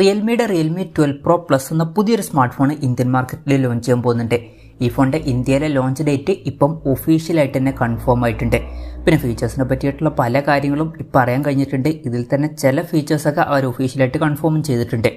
റിയൽമിയുടെ Realme twelve pro plus എന്ന പുതിയൊരു smart phone Indian മാർക്കറ്റിൽ ലോഞ്ച് ചെയ്യാൻ പോകുന്നുണ്ട് ഈ ഫോണിൻ്റെ ഇന്ത്യയിലെ ലോഞ്ച് ഡേറ്റ് ഇപ്പം ഒഫീഷ്യലായിട്ട് തന്നെ കൺഫേം ആയിട്ടുണ്ട് പിന്നെ ഫീച്ചേഴ്സിനെ പറ്റിയിട്ടുള്ള പല കാര്യങ്ങളും ഇപ്പം അറിയാൻ കഴിഞ്ഞിട്ടുണ്ട് ഇതിൽ തന്നെ ചില ഫീച്ചേഴ്സൊക്കെ അവർ ഒഫീഷ്യലായിട്ട് കൺഫേം ചെയ്തിട്ടുണ്ട്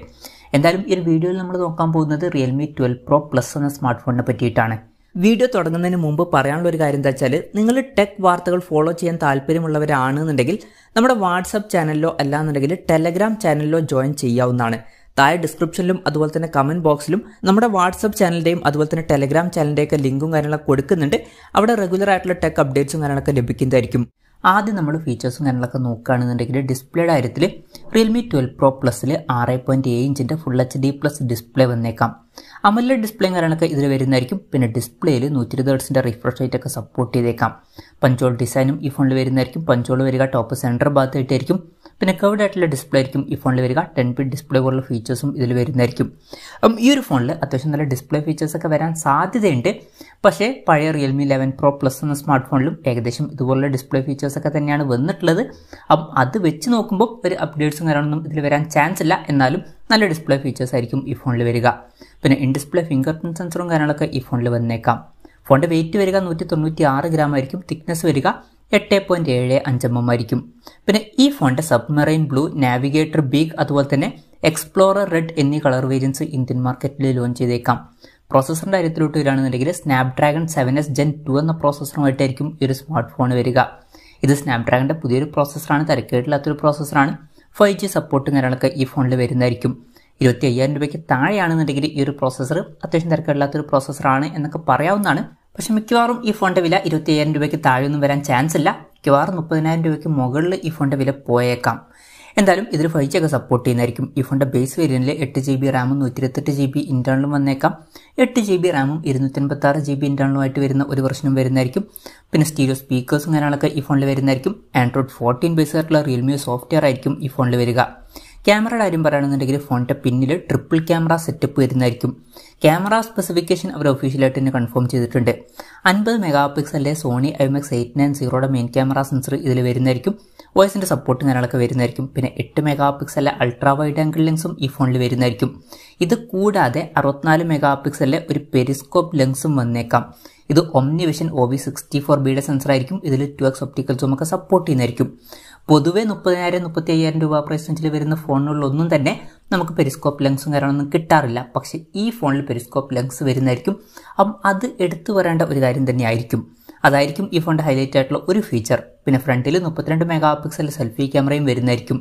എന്തായാലും ഈ ഒരു വീഡിയോയിൽ നമ്മൾ നോക്കാൻ പോകുന്നത് റിയൽമി ട്വൽവ് പ്രോ പ്ലസ് എന്ന സ്മാർട്ട് ഫോണിനെ പറ്റിയിട്ടാണ് വീഡിയോ തുടങ്ങുന്നതിന് മുമ്പ് പറയാനുള്ള ഒരു കാര്യം എന്താ വെച്ചാൽ നിങ്ങൾ ടെക് വാർത്തകൾ ഫോളോ ചെയ്യാൻ താല്പര്യമുള്ളവരാണെന്നുണ്ടെങ്കിൽ നമ്മുടെ വാട്സപ്പ് ചാനലിലോ അല്ലാന്നുണ്ടെങ്കിൽ ടെലഗ്രാം ചാനലിലോ ജോയിൻ ചെയ്യാവുന്നതാണ് താഴെ ഡിസ്ക്രിപ്ഷനിലും അതുപോലെ തന്നെ കമൻറ്റ് ബോക്സിലും നമ്മുടെ വാട്സപ്പ് ചാനലിൻ്റെയും അതുപോലെ തന്നെ ടെലഗ്രാം ചാനലിൻ്റെയൊക്കെ ലിങ്കും കാര്യങ്ങളൊക്കെ കൊടുക്കുന്നുണ്ട് അവിടെ റെഗുലർ ആയിട്ടുള്ള ടെക് അപ്ഡേറ്റ്സും കാര്യങ്ങളൊക്കെ ലഭിക്കുന്നതായിരിക്കും ആദ്യം നമ്മൾ ഫീച്ചേഴ്സും കാര്യങ്ങളൊക്കെ നോക്കുകയാണെന്നുണ്ടെങ്കിൽ ഡിസ്പ്ലേ കാര്യത്തിൽ റിയൽമി ട്വൽവ് പ്രോ പ്ലസ്സിൽ ആറ് പോയിന്റ് ഏഴ് ഇഞ്ചിൻ്റെ full H D plus display വന്നേക്കാം അമല ഡിസ്പ്ലേയും കാര്യങ്ങളൊക്കെ ഇതിൽ വരുന്നതായിരിക്കും പിന്നെ ഡിസ്പ്ലേയിൽ നൂറ്റി ഇരുപത് ഹേഴ്സിൻ്റെ റിഫ്രഷ് ഒക്കെ സപ്പോർട്ട് ചെയ്തേക്കാം പഞ്ചോൾ ഡിസൈനും ഈ ഫോണിൽ വരുന്നതായിരിക്കും പഞ്ചോൾ വരിക ടോപ്പ് സെൻറ്റർ ഭാഗത്തായിട്ടായിരിക്കും പിന്നെ കവേഡ് ആയിട്ടുള്ള ഡിസ്പ്ലേ ആയിരിക്കും ഈ ഫോണിൽ വരിക ടെൻ പി ഡിസ്പ്ലേ പോലുള്ള ഫീച്ചേഴ്സും ഇതിൽ വരുന്നതായിരിക്കും ഈ ഒരു ഫോണിൽ അത്യാവശ്യം നല്ല ഡിസ്പ്ലേ ഫീച്ചേഴ്സൊക്കെ വരാൻ സാധ്യതയുണ്ട് പക്ഷേ പഴയ റിയൽമി ലെവൻ പ്രോ പ്ലസ് എന്ന സ്മാർട്ട് ഫോണിലും ഏകദേശം ഇതുപോലുള്ള ഡിസ്പ്ലേ ഫീച്ചേഴ്സൊക്കെ തന്നെയാണ് വന്നിട്ടുള്ളത് അപ്പം അത് വെച്ച് നോക്കുമ്പോൾ ഒരു അപ്ഡേറ്റ്സും കാര്യങ്ങളൊന്നും ഇതിൽ വരാൻ ചാൻസ് ഇല്ല എന്നാലും നല്ല ഡിസ്പ്ലേ ഫീച്ചേഴ്സ് ആയിരിക്കും ഈ ഫോണിൽ വരിക പിന്നെ ഇൻ ഡിസ്പ്ലേ ഫിംഗർ പ്രിൻറ്റ് സെൻസറും കാര്യങ്ങളൊക്കെ ഈ ഫോണിൽ വന്നേക്കാം ഫോണിൻ്റെ വെയിറ്റ് വരിക നൂറ്റി തൊണ്ണൂറ്റി ആറ് ഗ്രാം ആയിരിക്കും തിക്നെസ് വരിക എട്ട് പോയിൻറ്റ് ഏഴ് എം ആയിരിക്കും പിന്നെ ഈ ഫോണിൻ്റെ സബ്മറൈൻ ബ്ലൂ നാവിഗേറ്റർ ബീഗ് അതുപോലെ തന്നെ എക്സ്പ്ലോറർ റെഡ് എന്നീ കളർ വേരിയൻസ് ഇന്ത്യൻ മാർക്കറ്റിൽ ലോഞ്ച് ചെയ്തേക്കാം പ്രോസസ്സറിൻ്റെ കാര്യത്തിലോട്ട് വരികയാണെന്നുണ്ടെങ്കിൽ Snapdragon seven S gen two എന്ന പ്രോസസ്സറുമായിട്ടായിരിക്കും ഈ ഒരു സ്മാർട്ട് ഫോൺ വരിക ഇത് സ്നാപ്ഡ്രാഗണിൻ്റെ പുതിയൊരു പ്രോസസ്സറാണ് തിരക്കേടില്ലാത്തൊരു പ്രോസസ്സറാണ് ഫൈവ് ജി സപ്പോർട്ട് കാര്യങ്ങളൊക്കെ ഈ ഫോണിൽ വരുന്നതായിരിക്കും ഇരുപത്തി അയ്യായിരം രൂപയ്ക്ക് താഴെയാണെന്നുണ്ടെങ്കിൽ ഈ ഒരു പ്രോസസ്സർ അത്യാവശ്യം തിരക്കില്ലാത്തൊരു പ്രോസസ്സറാണ് എന്നൊക്കെ പറയാവുന്നതാണ് പക്ഷേ മിക്കവാറും ഈ ഫോണിൻ്റെ വില ഇരുപത്തി അയ്യായിരം രൂപയ്ക്ക് താഴെയൊന്നും വരാൻ ചാൻസ് ഇല്ല മിക്കവാറും മുപ്പതിനായിരം രൂപയ്ക്ക് മുകളിൽ ഈ ഫോണിൻ്റെ വില പോയേക്കാം എന്തായാലും ഇതിൽ ഫൈവ് ജി ഒക്കെ സപ്പോർട്ട് ചെയ്യുന്നതായിരിക്കും ഈ ഫോണിൻ്റെ ബേസ് വേരിയൻറ്റിൽ എട്ട് ജി ബി റാമും നൂറ്റി ഇരുപത്തെട്ട് ജി ബി ഇൻറ്റേണലും വന്നേക്കാം എട്ട് ജി ബി റാമും ഇരുന്നൂറ്റൻപത്താറ് ജി ബി ഇൻറ്റേണലുമായിട്ട് വരുന്ന ഒരു വെർഷനും വരുന്നതായിരിക്കും പിന്നെ സ്റ്റീരിയോ സ്പീക്കേഴ്സും കാര്യങ്ങളൊക്കെ ഈ ഫോണിൽ വരുന്നതായിരിക്കും ആൻഡ്രോയിഡ് ഫോർട്ടീൻ ബേസ് ആയിട്ടുള്ള റിയൽമി സോഫ്റ്റ്വെയർ ആയിരിക്കും ഈ ഫോണിൽ വരിക ക്യാമറയുടെ കാര്യം പറയുകയാണെന്നുണ്ടെങ്കിൽ ഫോണിൻ്റെ പിന്നിൽ ട്രിപ്പിൾ ക്യാമറ സെറ്റപ്പ് വരുന്നതായിരിക്കും ക്യാമറ സ്പെസിഫിക്കേഷൻ അവർ ഒഫീഷ്യലായിട്ട് തന്നെ കൺഫേം ചെയ്തിട്ടുണ്ട് അൻപത് മെഗാ പിക്സലിലെ സോണി എക്സ് എയ്റ്റ് നയൻ സീറോയുടെ മെയിൻ ക്യാമറ സെൻസർ ഇതിൽ വരുന്നതായിരിക്കും വോയിസിൻ്റെ സപ്പോർട്ടും കാര്യങ്ങളൊക്കെ വരുന്നതായിരിക്കും പിന്നെ എട്ട് മെഗാ പിക്സലിലെ അൾട്രാ വൈഡ് ആംഗിൾ ലെൻസും ഈ ഫോണിൽ വരുന്നതായിരിക്കും ഇത് കൂടാതെ അറുപത്തിനാല് മെഗാ പിക്സലിലെ ഒരു പെരിസ്കോപ്പ് ലെൻസും വന്നേക്കാം ഇത് vision O V sixty four ബിയുടെ ആയിരിക്കും ഇതിൽ ടു എക്സ് ഒപ്റ്റിക്കൽ സൂമൊക്കെ സപ്പോർട്ട് ചെയ്യുന്നതായിരിക്കും പൊതുവേ മുപ്പതിനായിരം മുപ്പത്തി അയ്യായിരം രൂപ പ്രൈസ് റേഞ്ചിൽ വരുന്ന ഫോണുകളിലൊന്നും തന്നെ നമുക്ക് പെരിസ്കോപ്പ് ലെങ്സും കാര്യങ്ങളൊന്നും കിട്ടാറില്ല പക്ഷേ ഈ ഫോണിൽ പെരിസ്കോപ്പ് ലെങ്സ് വരുന്നതായിരിക്കും അപ്പം അത് എടുത്തു വരേണ്ട ഒരു കാര്യം തന്നെയായിരിക്കും അതായിരിക്കും ഈ ഫോണിൻ്റെ ഹൈലൈറ്റ് ആയിട്ടുള്ള ഒരു ഫീച്ചർ പിന്നെ ഫ്രണ്ടിൽ മുപ്പത്തിരണ്ട് മെഗാ പിക്സൽ സെൽഫി ക്യാമറയും വരുന്നതായിരിക്കും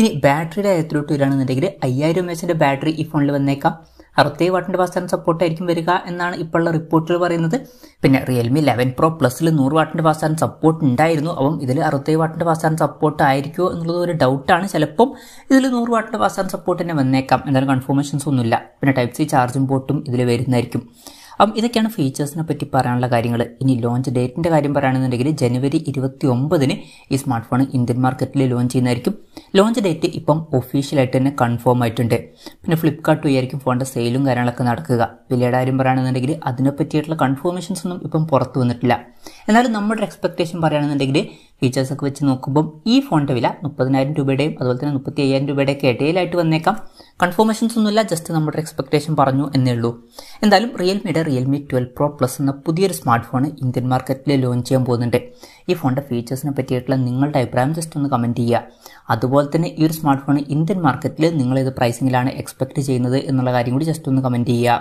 ഇനി ബാറ്ററിയുടെ കാര്യത്തിലോട്ട് വരികയാണെന്നുണ്ടെങ്കിൽ അയ്യായിരം എം എച്ചിൻ്റെ ബാറ്ററി ഈ ഫോണിൽ വന്നേക്കാം അറുപത്തി വാട്ടിൻ്റെ ഫാസ്റ്റ് സപ്പോർട്ട് സപ്പോർട്ടായിരിക്കും വരിക എന്നാണ് ഇപ്പോഴുള്ള റിപ്പോർട്ടുകൾ പറയുന്നത് പിന്നെ റിയൽമി ലെവൻ പ്രോ പ്ലസിൽ നൂറ് വാട്ടിൻ്റെ ഫാസ്റ്റ് ചാർജിംഗ് സപ്പോർട്ട് ഉണ്ടായിരുന്നു അപ്പം ഇതിൽ അറുപത്തേഴ് വാട്ടിൻ്റെ ഫാസ്റ്റ് ചാർജിംഗ് സപ്പോർട്ട് ആയിരിക്കുമോ എന്നുള്ളത് ഒരു ഡൗട്ടാണ് ചിലപ്പം ഇതിൽ നൂറ് വാട്ടിൻ്റെ ഫാസ്റ്റ് ചാർജിംഗ് സപ്പോർട്ട് തന്നെ വന്നേക്കാം എന്തായാലും കൺഫർമേഷൻസ് ഒന്നുമില്ല പിന്നെ ടൈപ്പ് സി ചാർജിംഗ് പോർട്ടും ഇതിൽ വരുന്നതായിരിക്കും അപ്പം ഇതൊക്കെയാണ് ഫീച്ചേഴ്സിനെ പറ്റി പറയാനുള്ള കാര്യങ്ങൾ ഇനി ലോഞ്ച് ഡേറ്റിൻ്റെ കാര്യം പറയുകയാണെന്നുണ്ടെങ്കിൽ ജനുവരി ഇരുപത്തി ഒമ്പതിന് ഈ സ്മാർട്ട് ഫോൺ ഇന്ത്യൻ മാർക്കറ്റിൽ ലോഞ്ച് ചെയ്യുന്നതായിരിക്കും ലോഞ്ച് ഡേറ്റ് ഇപ്പം ഒഫീഷ്യലായിട്ട് തന്നെ കൺഫേം ആയിട്ടുണ്ട് പിന്നെ ഫ്ലിപ്കാർട്ട് വഴിയായിരിക്കും ഫോണിൻ്റെ സെയിലും കാര്യങ്ങളൊക്കെ നടക്കുക വിലയുടെ കാര്യം പറയുകയാണെന്നുണ്ടെങ്കിൽ അതിനെ പറ്റിയിട്ടുള്ള കൺഫർമേഷൻസ് ഒന്നും ഇപ്പം പുറത്തു വന്നിട്ടില്ല എന്നാലും നമ്മുടെ എക്സ്പെക്ടേഷൻ പറയുകയാണെന്നുണ്ടെങ്കിൽ ഫീച്ചേഴ്സൊക്കെ വെച്ച് നോക്കുമ്പം ഈ ഫോണിൻ്റെ വില മുപ്പതിനായിരം രൂപയുടെയും അതുപോലെ തന്നെ മുപ്പത്തി അയ്യായിരം രൂപയുടെയൊക്കെ ഇടയിലായിട്ട് വന്നേക്കാം കൺഫർമേഷൻസ് ഒന്നുമില്ല ജസ്റ്റ് നമ്മുടെ എക്സ്പെക്ടേഷൻ പറഞ്ഞു എന്നേ ഉള്ളൂ എന്തായാലും റിയൽമിയുടെ റിയൽമി ട്വൽവ് പ്രോ പ്ലസ് എന്ന പുതിയൊരു സ്മാർട്ട് ഫോൺ ഇന്ത്യൻ മാർക്കറ്റിൽ ലോഞ്ച് ചെയ്യാൻ പോകുന്നുണ്ട് ഈ ഫോണിൻ്റെ ഫീച്ചേഴ്സിനെ പറ്റിയിട്ടുള്ള നിങ്ങളുടെ അഭിപ്രായം ജസ്റ്റ് ഒന്ന് കമൻറ്റ് ചെയ്യുക അതുപോലെ തന്നെ ഈ ഒരു സ്മാർട്ട് ഫോൺ ഇന്ത്യൻ മാർക്കറ്റിൽ നിങ്ങൾ പ്രൈസിങ്ങിലാണ് എക്സ്പെക്ട് ചെയ്യുന്നത് എന്നുള്ള കാര്യം കൂടി ജസ്റ്റ് ഒന്ന് കമൻറ്റ് ചെയ്യുക